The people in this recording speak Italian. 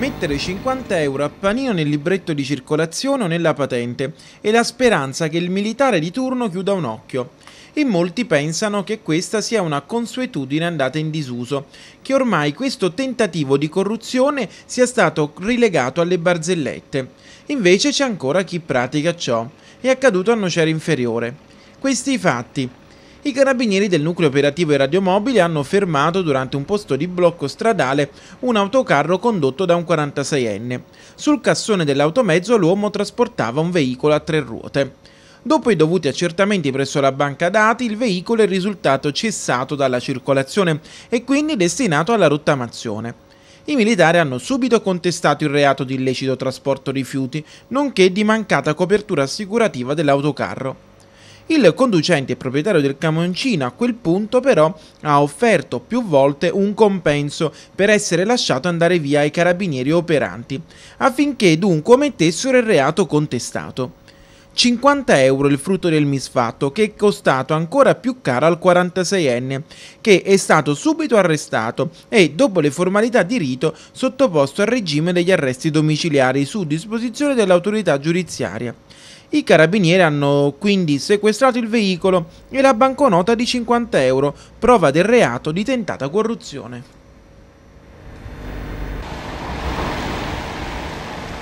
Mettere 50 euro a panino nel libretto di circolazione o nella patente e la speranza che il militare di turno chiuda un occhio. E molti pensano che questa sia una consuetudine andata in disuso, che ormai questo tentativo di corruzione sia stato rilegato alle barzellette. Invece c'è ancora chi pratica ciò. È accaduto a Nocera Inferiore. Questi fatti, i carabinieri del nucleo operativo e radiomobile hanno fermato durante un posto di blocco stradale un autocarro condotto da un 46enne. Sul cassone dell'automezzo l'uomo trasportava un veicolo a tre ruote. Dopo i dovuti accertamenti presso la banca dati, il veicolo è risultato cessato dalla circolazione e quindi destinato alla rottamazione. I militari hanno subito contestato il reato di illecito trasporto rifiuti, nonché di mancata copertura assicurativa dell'autocarro. Il conducente e proprietario del camioncino a quel punto però ha offerto più volte un compenso per essere lasciato andare via ai carabinieri operanti, affinché dunque omettessero il reato contestato. 50 euro il frutto del misfatto che è costato ancora più caro al 46enne che è stato subito arrestato e dopo le formalità di rito sottoposto al regime degli arresti domiciliari su disposizione dell'autorità giudiziaria. I carabinieri hanno quindi sequestrato il veicolo e la banconota di 50 euro, prova del reato di tentata corruzione.